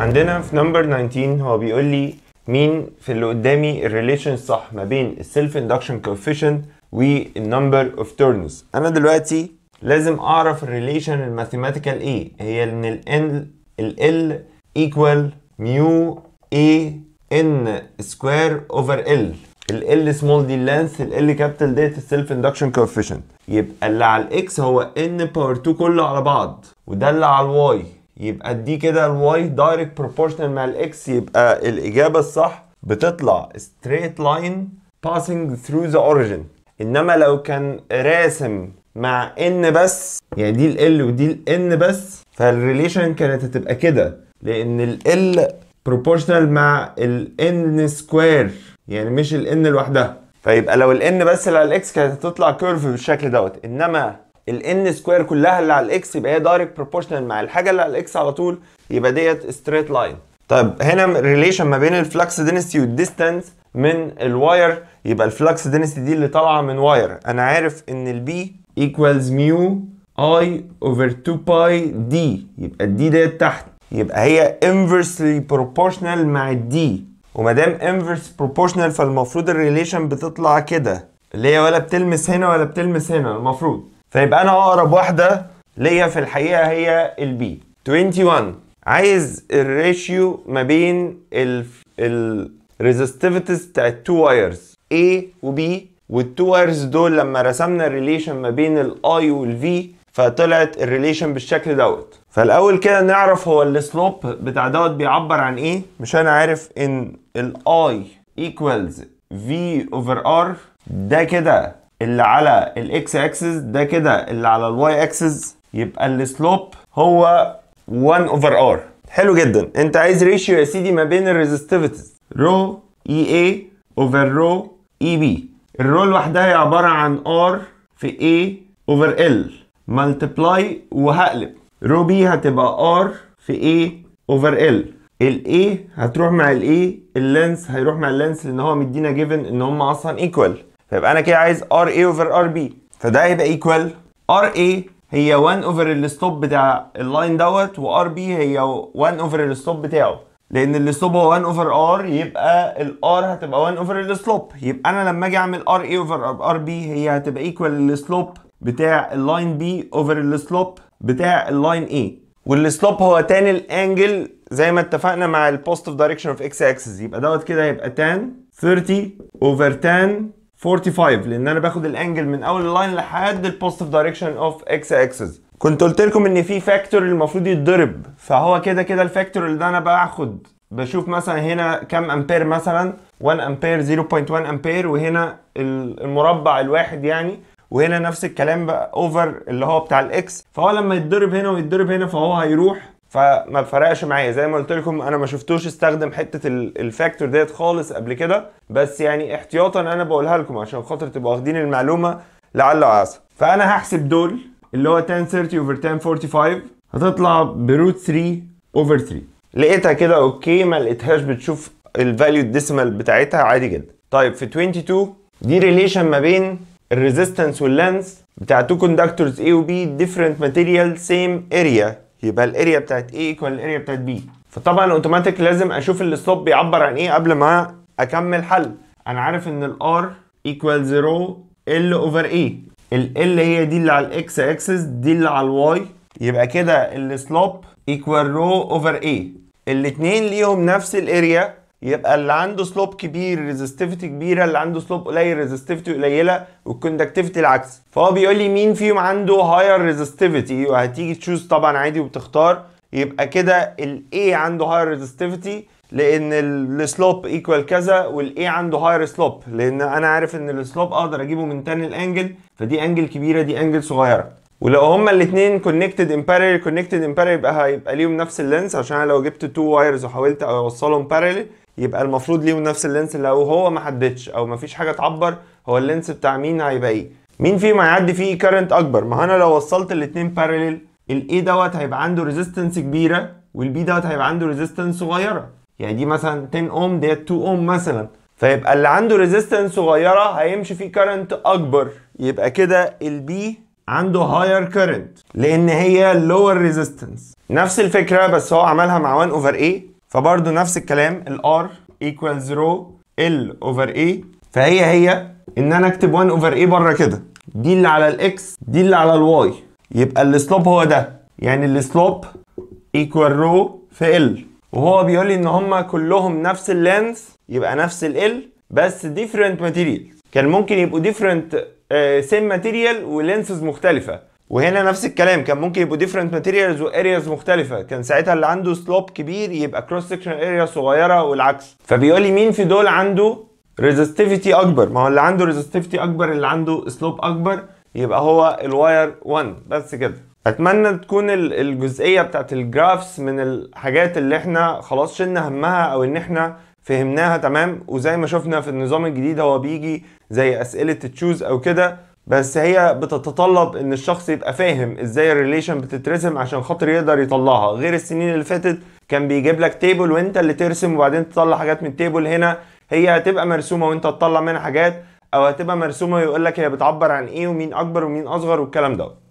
عندنا في نمبر 19 هو بيقول لي مين في اللي قدامي الريليشن الصح ما بين السيلف اندكشن كوفيشنت والنمبر اوف تيرنز انا دلوقتي لازم اعرف الريليشن الماثيماتيكال ايه هي ان ال ال ال ايكوال ميو اي ان سكوير اوفر ال ال سمول دي اللينث ال كابيتال ديت السيلف اندكشن كوفيشنت يبقى اللي على الاكس هو ان باور 2 كله على بعض وده اللي على الواي يبقى دي كده الواي دايركت بروبورشنال مع الاكس يبقى الاجابه الصح بتطلع ستريت لاين باسنج ثرو ذا اوريجن انما لو كان راسم مع ان بس يعني دي ال ودي ال ان بس فالريليشن كانت هتبقى كده لان ال بروبورشنال مع ال ان سكوير يعني مش ال ان لوحدها فيبقى لو ال ان بس اللي على الاكس كانت هتطلع كيرف بالشكل دوت انما الان سكوير كلها اللي على الاكس يبقى هي دايركت بروبورشنال مع الحاجه اللي على الاكس على طول يبقى ديت ستريت لاين طيب هنا ريليشن ما بين الفلكس دينستي والديستانس من الواير يبقى الفلكس دينستي دي اللي طالعه من واير انا عارف ان البي ايكوالز ميو اي اوفر 2 باي دي يبقى الدي ديت تحت يبقى هي انفرسلي بروبورشنال مع الدي وما دام انفرس بروبورشنال فالمفروض الريليشن بتطلع كده اللي هي ولا بتلمس هنا ولا بتلمس هنا المفروض فيبقى انا اقرب واحده ليا في الحقيقه هي البي 21 عايز الريشيو ما بين الريزستيفيتيز بتاع التو وايرز A و B والتو وايرز دول لما رسمنا الريليشن ما بين الاي والفي فطلعت الريليشن بالشكل دوت فالاول كده نعرف هو السلوب بتاع دوت بيعبر عن ايه مش انا عارف ان الاي equals v over r ده كده اللي على الاكس اكسس ده كده اللي على الواي اكسس يبقى السلوب هو 1 اوفر ار حلو جدا انت عايز ريشيو يا سيدي ما بين الريزستيفيتيز رو اي اي اوفر رو اي بي الرو لوحدها هي عباره عن ار في اي اوفر ال ملتبلاي وهقلب رو بي هتبقى ار في اي اوفر ال الاي هتروح مع الاي اللينس هيروح مع اللينس لان هو مدينا جيفن ان هم اصلا ايكوال فيبقى انا كده عايز ار اي اوفر ار بي فده هيبقى ايكوال ار اي هي 1 اوفر الستوب بتاع اللاين دوت وار بي هي 1 اوفر الستوب بتاعه لان الستوب هو 1 اوفر ار يبقى الار هتبقى 1 اوفر السلوب يبقى انا لما اجي اعمل ار اي اوفر ار بي هي هتبقى ايكوال للسلوب بتاع اللاين بي اوفر السلوب بتاع اللاين اي والسلوب هو تان الانجل زي ما اتفقنا مع البوزيتيف دايركشن اوف اكس اكسس يبقى دوت كده هيبقى تان 30 اوفر تان 45 لان انا باخد الانجل من اول اللاين لحد البوزيتيف دايركشن اوف اكس اكسس كنت قلت لكم ان في فاكتور المفروض يتضرب فهو كده كده الفاكتور اللي انا باخد بشوف مثلا هنا كام امبير مثلا 1 امبير 0.1 امبير وهنا المربع الواحد يعني وهنا نفس الكلام بقى اوفر اللي هو بتاع الاكس فهو لما يتضرب هنا ويتضرب هنا فهو هيروح فما فرقش معايا زي ما قلت لكم انا ما شفتوش استخدم حته الفاكتور ديت خالص قبل كده بس يعني احتياطا انا بقولها لكم عشان خاطر تبقوا واخدين المعلومه لعل وعسى فانا هحسب دول اللي هو 1030 اوفر 1045 هتطلع بروت 3 اوفر 3 لقيتها كده اوكي ما لقيتهاش بتشوف الفاليو الديسيمال بتاعتها عادي جدا طيب في 22 دي ريليشن ما بين الريزيستنس واللانس بتاع تو كوندكتورز اي وبي ديفرنت ماتيريال سيم اريا يبقى الاريا بتاعت A ايكوال الاريا بتاعت B فطبعا اوتوماتيك لازم اشوف الستوب بيعبر عن ايه قبل ما اكمل حل انا عارف ان الار ايكوال 0 ال اوفر اي ال هي دي اللي على الاكس اكسس دي اللي على الواي يبقى كده السلوب ايكوال رو اوفر اي الاتنين ليهم نفس الاريا يبقى اللي عنده سلوب كبير ريزستيفيتي كبيره اللي عنده سلوب قليل ريزستيفيتي قليله والكوندكتيفيتي العكس فهو بيقول لي مين فيهم عنده هاير ريزستيفيتي وهتيجي تشوز طبعا عادي وبتختار يبقى كده الاي عنده هاير ريزستيفيتي لان السلوب ايكوال كذا والاي عنده هاير سلوب لان انا عارف ان السلوب اقدر اجيبه من تاني الانجل فدي انجل كبيره دي انجل صغيره ولو هما الاثنين كونكتد ان كونكتد ان يبقى هيبقى ليهم نفس اللينس عشان انا لو جبت تو وايرز وحاولت اوصلهم بارل يبقى المفروض ليهم نفس اللينس لو هو ما حددش او ما فيش حاجه تعبر هو اللينس بتاع مين هيبقى ايه مين فيهم هيعدي فيه كارنت اكبر ما انا لو وصلت الاثنين بارلل الاي دوت هيبقى عنده ريزيستنس كبيره والبي دوت هيبقى عنده ريزيستنس صغيره يعني دي مثلا 10 اوم ديت 2 اوم مثلا فيبقى اللي عنده ريزيستنس صغيره هيمشي فيه كارنت اكبر يبقى كده البي عنده هاير كارنت لان هي لوور ريزيستنس نفس الفكره بس هو عملها مع 1 اوفر ايه فبرضه نفس الكلام ال r ايكوالز رو ال اوفر اي فهي هي ان انا اكتب 1 اوفر اي بره كده دي اللي على الاكس دي اللي على الواي يبقى السلوب هو ده يعني السلوب ايكوال رو في ال وهو بيقول لي ان هما كلهم نفس اللينث يبقى نفس ال بس ديفرنت ماتيريال كان ممكن يبقوا ديفرنت سيم ماتيريال ولينسز مختلفه وهنا نفس الكلام كان ممكن يبقوا ديفرنت ماتيريالز وارياز مختلفه كان ساعتها اللي عنده سلوب كبير يبقى كروس سكشن اريا صغيره والعكس فبيقول لي مين في دول عنده ريزستيفيتي اكبر ما هو اللي عنده ريزستيفيتي اكبر اللي عنده سلوب اكبر يبقى هو الواير 1 بس كده اتمنى تكون الجزئيه بتاعت الجرافس من الحاجات اللي احنا خلاص شلنا همها او ان احنا فهمناها تمام وزي ما شفنا في النظام الجديد هو بيجي زي اسئله تشوز او كده بس هي بتتطلب ان الشخص يبقى فاهم ازاي الريليشن بتترسم عشان خاطر يقدر يطلعها غير السنين اللي فاتت كان بيجيب لك تيبل وانت اللي ترسم وبعدين تطلع حاجات من التيبل هنا هي هتبقى مرسومه وانت تطلع منها حاجات او هتبقى مرسومه ويقول لك هي بتعبر عن ايه ومين اكبر ومين اصغر والكلام ده